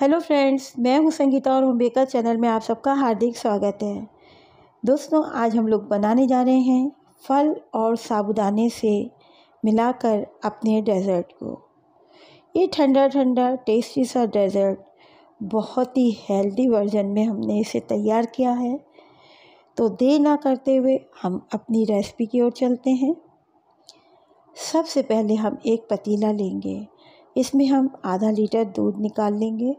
hello friends मैं हूं संगीता और होम बेकर चैनल में आप सबका हार्दिक स्वागत है दोस्तों आज हम लोग बनाने जा रहे हैं फल और साबुदाने से मिलाकर अपने डेजर्ट को ये ठंडा ठंडा टेस्टी सा डेजर्ट बहुत ही हेल्दी वर्जन में हमने इसे तैयार किया है तो देर ना करते हुए हम अपनी रेसिपी की ओर चलते हैं सबसे पहले हम एक पतीला लेंगे इसमें हम आधा लीटर दूध निकाल लेंगे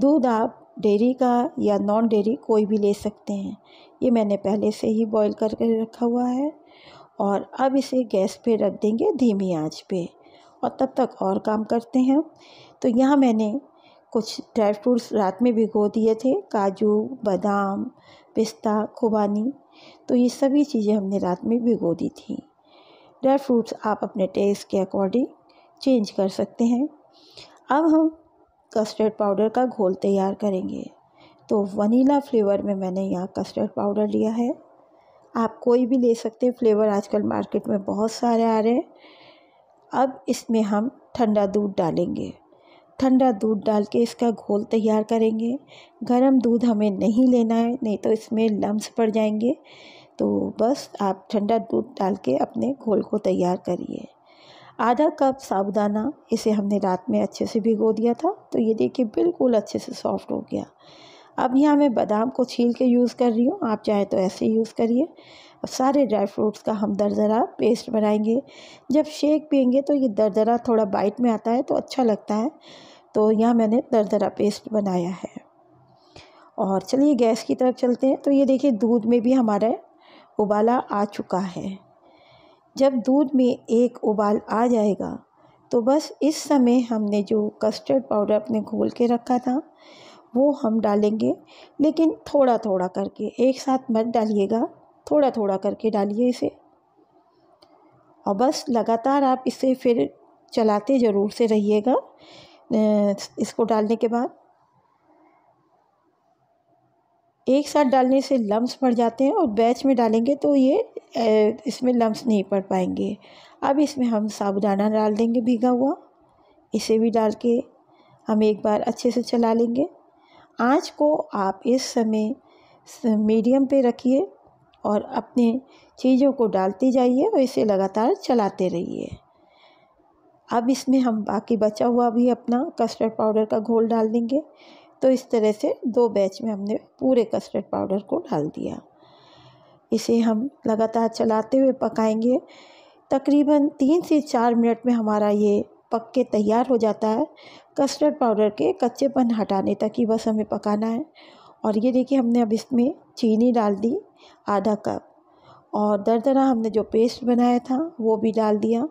दूध आप डेयरी का या नॉन डेयरी कोई भी ले सकते हैं ये मैंने पहले से ही बॉईल करके रखा हुआ है और अब इसे गैस पे रख देंगे धीमी आंच पे और तब तक और काम करते हैं तो यहाँ मैंने कुछ ड्राई फ्रूट्स रात में भिगो दिए थे काजू बादाम पिस्ता खुबानी तो ये सभी चीज़ें हमने रात में भिगो दी थी ड्राई फ्रूट्स आप अपने टेस्ट के अकॉर्डिंग चेंज कर सकते हैं अब हम कस्टर्ड पाउडर का घोल तैयार करेंगे तो वनीला फ्लेवर में मैंने यहाँ कस्टर्ड पाउडर लिया है आप कोई भी ले सकते हैं फ्लेवर आजकल मार्केट में बहुत सारे आ रहे हैं अब इसमें हम ठंडा दूध डालेंगे ठंडा दूध डाल के इसका घोल तैयार करेंगे गरम दूध हमें नहीं लेना है नहीं तो इसमें लम्स पड़ जाएंगे तो बस आप ठंडा दूध डाल के अपने घोल को तैयार करिए आधा कप साबुदाना इसे हमने रात में अच्छे से भिगो दिया था तो ये देखिए बिल्कुल अच्छे से सॉफ्ट हो गया अब यहाँ मैं बादाम को छील के यूज़ कर रही हूँ आप चाहे तो ऐसे यूज़ करिए अब सारे ड्राई फ्रूट्स का हम दरदरा पेस्ट बनाएंगे जब शेक पियेंगे तो ये दरदरा थोड़ा बाइट में आता है तो अच्छा लगता है तो यहाँ मैंने दरदरा पेस्ट बनाया है और चलिए गैस की तरफ चलते हैं तो ये देखिए दूध में भी हमारा उबाला आ चुका है जब दूध में एक उबाल आ जाएगा तो बस इस समय हमने जो कस्टर्ड पाउडर अपने घोल के रखा था वो हम डालेंगे लेकिन थोड़ा थोड़ा करके एक साथ मत डालिएगा थोड़ा थोड़ा करके डालिए इसे और बस लगातार आप इसे फिर चलाते ज़रूर से रहिएगा इसको डालने के बाद एक साथ डालने से लम्स पड़ जाते हैं और बैच में डालेंगे तो ये इसमें लम्स नहीं पड़ पाएंगे अब इसमें हम साबुदाना डाल देंगे भीगा हुआ इसे भी डाल के हम एक बार अच्छे से चला लेंगे आँच को आप इस समय मीडियम पे रखिए और अपने चीज़ों को डालते जाइए और इसे लगातार चलाते रहिए अब इसमें हम बाकी बचा हुआ भी अपना कस्टर्ड पाउडर का घोल डाल देंगे तो इस तरह से दो बैच में हमने पूरे कस्टर्ड पाउडर को डाल दिया इसे हम लगातार चलाते हुए पकाएंगे तकरीबन तीन से चार मिनट में हमारा ये पक के तैयार हो जाता है कस्टर्ड पाउडर के कच्चेपन हटाने तक ही बस हमें पकाना है और ये देखिए हमने अब इसमें चीनी डाल दी आधा कप और दर हमने जो पेस्ट बनाया था वो भी डाल दिया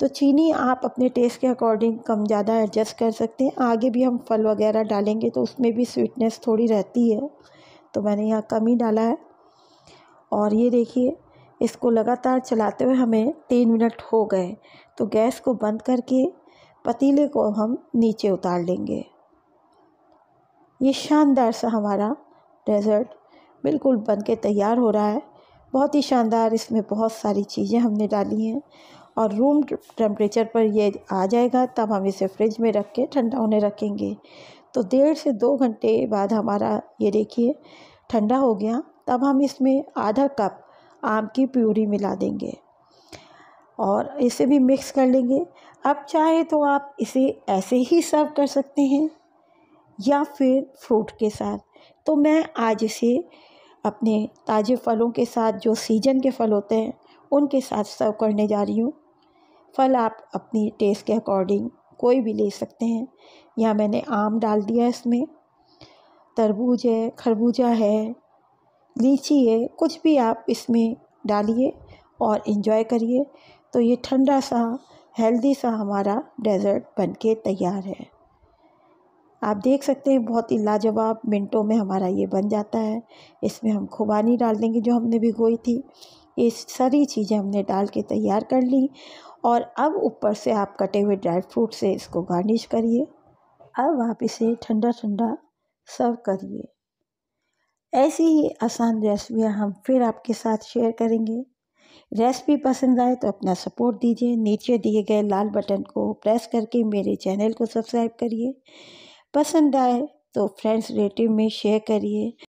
तो चीनी आप अपने टेस्ट के अकॉर्डिंग कम ज़्यादा एडजस्ट कर सकते हैं आगे भी हम फल वगैरह डालेंगे तो उसमें भी स्वीटनेस थोड़ी रहती है तो मैंने यहाँ कम ही डाला है और ये देखिए इसको लगातार चलाते हुए हमें तीन मिनट हो गए तो गैस को बंद करके पतीले को हम नीचे उतार लेंगे ये शानदार सा हमारा डेज़र्ट बिल्कुल बन के तैयार हो रहा है बहुत ही शानदार इसमें बहुत सारी चीज़ें हमने डाली हैं और रूम टेम्परेचर पर ये आ जाएगा तब हम इसे फ्रिज में रख के ठंडा होने रखेंगे तो डेढ़ से दो घंटे बाद हमारा ये देखिए ठंडा हो गया तब हम इसमें आधा कप आम की प्यूरी मिला देंगे और इसे भी मिक्स कर लेंगे अब चाहे तो आप इसे ऐसे ही सर्व कर सकते हैं या फिर फ्रूट के साथ तो मैं आज इसे अपने ताज़े फलों के साथ जो सीजन के फल होते हैं उनके साथ सर्व करने जा रही हूँ फल आप अपनी टेस्ट के अकॉर्डिंग कोई भी ले सकते हैं यहाँ मैंने आम डाल दिया इसमें तरबूज है खरबूजा है लीची है कुछ भी आप इसमें डालिए और इन्जॉय करिए तो ये ठंडा सा हेल्दी सा हमारा डेज़र्ट बनके तैयार है आप देख सकते हैं बहुत ही लाजवाब मिनटों में हमारा ये बन जाता है इसमें हम खुबानी डाल देंगे जो हमने भिगोई थी ये सारी चीज़ें हमने डाल के तैयार कर ली और अब ऊपर से आप कटे हुए ड्राई फ्रूट से इसको गार्निश करिए अब आप इसे ठंडा ठंडा सर्व करिए ऐसी ही आसान रेसिपियाँ हम फिर आपके साथ शेयर करेंगे रेसिपी पसंद आए तो अपना सपोर्ट दीजिए नीचे दिए गए लाल बटन को प्रेस करके मेरे चैनल को सब्सक्राइब करिए पसंद आए तो फ्रेंड्स रिलेटिव में शेयर करिए